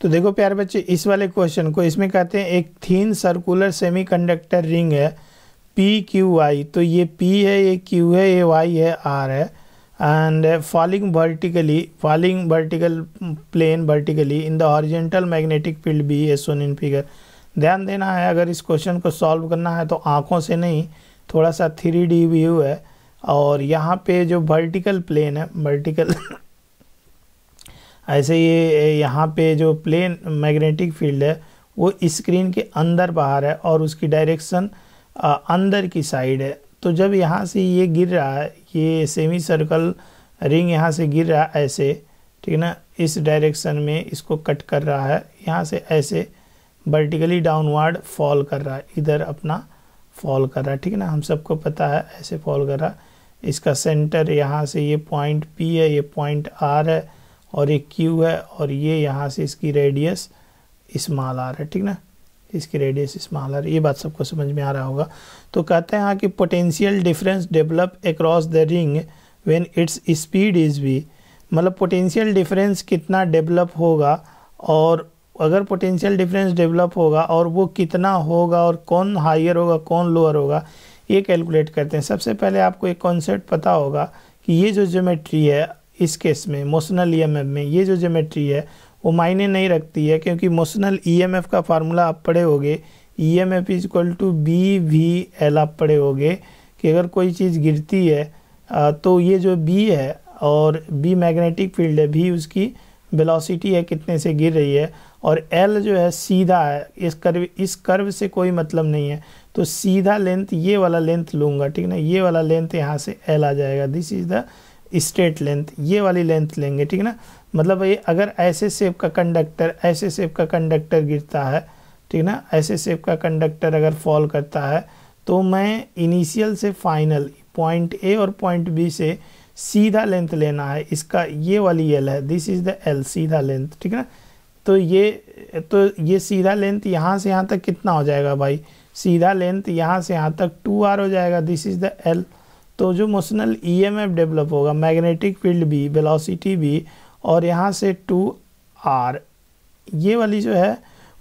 तो देखो प्यार बच्चे इस वाले क्वेश्चन को इसमें कहते हैं एक थीन सर्कुलर सेमीकंडक्टर रिंग है पी क्यू आई तो ये पी है ये क्यू है ये वाई है आर है and falling vertically falling vertical plane vertically in the horizontal magnetic field B है सोन इन फिगर ध्यान देना है अगर इस क्वेश्चन को सॉल्व करना है तो आँखों से नहीं थोड़ा सा थ्री डी व्यू है और यहाँ पे जो वर्टिकल प्लेन है वर्टिकल ऐसे ये यहाँ पे जो प्लेन मैग्नेटिक फील्ड है वो स्क्रीन के अंदर बाहर है और उसकी डायरेक्शन अंदर की साइड है तो जब यहाँ से ये गिर रहा है ये सेमी सर्कल रिंग यहाँ से गिर रहा है ऐसे ठीक है ना इस डायरेक्शन में इसको कट कर रहा है यहाँ से ऐसे वर्टिकली डाउनवर्ड फॉल कर रहा है इधर अपना फॉल कर रहा है ठीक है ना हम सबको पता है ऐसे फॉल कर रहा है इसका सेंटर यहाँ से ये पॉइंट पी है ये पॉइंट आर है और एक क्यू है और ये यहाँ से इसकी रेडियस इस्माल आ रहा है ठीक ना इसकी रेडियस स्मॉल आर ये बात सबको समझ में आ रहा होगा तो कहते हैं यहाँ कि potential difference develop across the ring when its speed is V मतलब पोटेंशियल डिफरेंस कितना डेवलप होगा और अगर पोटेंशियल डिफरेंस डेवलप होगा और वो कितना होगा और कौन हायर होगा कौन लोअर होगा ये कैलकुलेट करते हैं सबसे पहले आपको एक कॉन्सेप्ट पता होगा कि ये जो ज्योमेट्री है इस केस में मोशनल ईएमएफ e में ये जो ज्योमेट्री है वो मायने नहीं रखती है क्योंकि मोशनल ईएमएफ e का फार्मूला आप पढ़े होगे E M F is equal to B V L आप पढ़े होगे कि अगर कोई चीज़ गिरती है तो ये जो बी है और बी मैग्नेटिक फील्ड है भी उसकी वेलोसिटी है कितने से गिर रही है और एल जो है सीधा है इस कर्व इस कर्व से कोई मतलब नहीं है तो सीधा लेंथ ये वाला लेंथ लूँगा ठीक ना ये वाला लेंथ यहाँ से एल आ जाएगा this is the straight length ये वाली लेंथ लेंगे ठीक है ना मतलब ये अगर ऐसे सेप का कंडक्टर ऐसे सेप का कंडक्टर गिरता है ठीक है ना ऐसे सेप का कंडक्टर अगर फॉल करता है तो मैं इनिशियल से फाइनल पॉइंट ए और पॉइंट बी से सीधा लेंथ लेना है इसका ये वाली एल है दिस इज़ द एल सीधा लेंथ ठीक है ना तो ये तो ये सीधा लेंथ यहाँ से यहाँ तक कितना हो जाएगा भाई सीधा लेंथ यहाँ से यहाँ तक टू आर हो जाएगा दिस इज़ द एल तो जो मोशनल ईएमएफ e डेवलप होगा मैग्नेटिक फील्ड भी वेलोसिटी भी और यहाँ से टू आर ये वाली जो है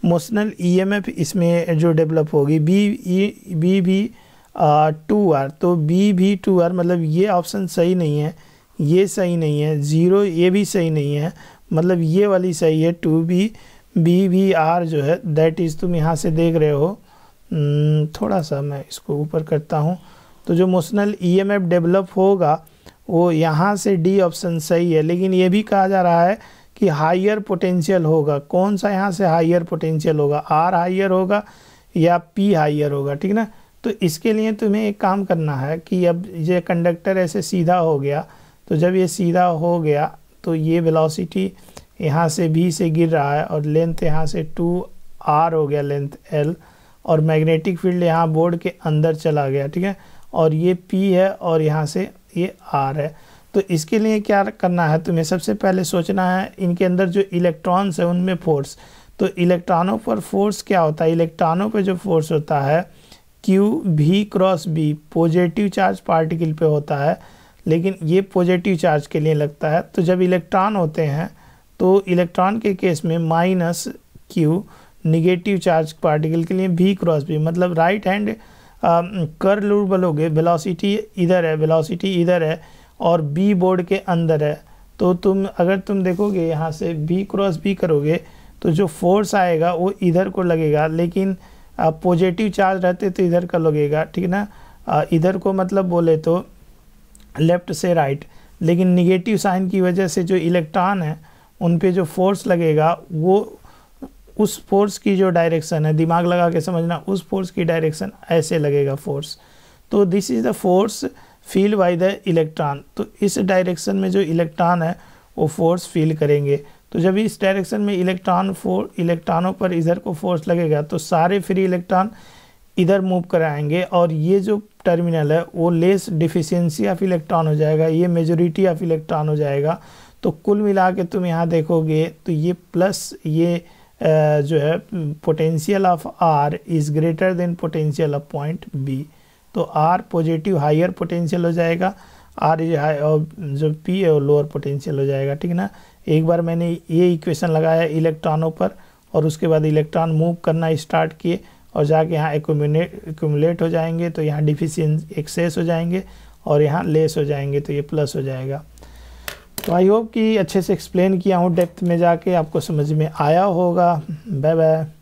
मोशनल ईएमएफ e इसमें जो डेवलप होगी बी ई बी भी टू आर तो बी भी टू आर मतलब ये ऑप्शन सही नहीं है ये सही नहीं है ज़ीरो ये भी सही नहीं है मतलब ये वाली सही है two B B V R जो है दैट इज़ तुम यहाँ से देख रहे हो hmm, थोड़ा सा मैं इसको ऊपर करता हूँ तो जो मोशनल ईएमएफ e डेवलप होगा वो यहाँ से डी ऑप्शन सही है लेकिन ये भी कहा जा रहा है कि हायर पोटेंशियल होगा कौन सा यहाँ से हायर पोटेंशियल होगा आर हायर होगा या पी हायर होगा ठीक ना तो इसके लिए तुम्हें एक काम करना है कि अब ये कंडक्टर ऐसे सीधा हो गया तो जब ये सीधा हो गया तो ये वेलोसिटी यहाँ से भी से गिर रहा है और लेंथ यहाँ से टू आर हो गया लेंथ एल और मैग्नेटिक फील्ड यहाँ बोर्ड के अंदर चला गया ठीक है और ये पी है और यहाँ से ये आर है तो इसके लिए क्या करना है तुम्हें सबसे पहले सोचना है इनके अंदर जो इलेक्ट्रॉन्स हैं उनमें फोर्स तो इलेक्ट्रॉनों पर फोर्स क्या होता है इलेक्ट्रॉनों पर जो फोर्स होता है क्यू भी cross B positive charge particle पे होता है लेकिन ये पॉजिटिव चार्ज के लिए लगता है तो जब इलेक्ट्रॉन होते हैं तो इलेक्ट्रॉन के केस में minus Q negative charge particle के लिए भी क्रॉस बी मतलब राइट हैंड कर लूर बलोगे वेलोसिटी इधर है वेलोसिटी इधर है और बी बोर्ड के अंदर है तो तुम अगर तुम देखोगे यहाँ से बी क्रॉस बी करोगे तो जो फोर्स आएगा वो इधर को लगेगा लेकिन पॉजिटिव चार्ज रहते तो इधर का लगेगा ठीक ना आ, इधर को मतलब बोले तो लेफ्ट से राइट लेकिन निगेटिव साइन की वजह से जो इलेक्ट्रॉन है उन पर जो फोर्स लगेगा वो उस फोर्स की जो डायरेक्शन है दिमाग लगा के समझना उस फोर्स की डायरेक्शन ऐसे लगेगा फोर्स तो this is the force feel by the electron तो इस डायरेक्शन में जो इलेक्ट्रॉन है वो फोर्स फील करेंगे तो जब इस डायरेक्शन में इलेक्ट्रॉन फोर इलेक्ट्रॉनों पर इधर को फोर्स लगेगा तो सारे फ्री इलेक्ट्रॉन इधर मूव कराएंगे और ये जो टर्मिनल है वो लेस डिफिशियंसी ऑफ इलेक्ट्रॉन हो जाएगा ये मेजोरिटी ऑफ इलेक्ट्रॉन हो जाएगा तो कुल मिला के तुम यहाँ देखोगे तो ये प्लस ये जो है potential of R is greater than potential of point B तो आर पॉजिटिव हायर पोटेंशियल हो जाएगा आर और जो पी है वो लोअर पोटेंशियल हो जाएगा ठीक ना एक बार मैंने ये इक्वेशन लगाया इलेक्ट्रॉनों पर और उसके बाद इलेक्ट्रॉन मूव करना स्टार्ट किए और जाके यहाँ एकट हो जाएंगे तो यहाँ डिफिशियस एक्सेस हो जाएंगे और यहाँ लेस हो जाएंगे तो ये प्लस हो जाएगा तो आई होप कि अच्छे से एक्सप्लेन किया हूँ डेप्थ में जाके आपको समझ में आया होगा बाय बाय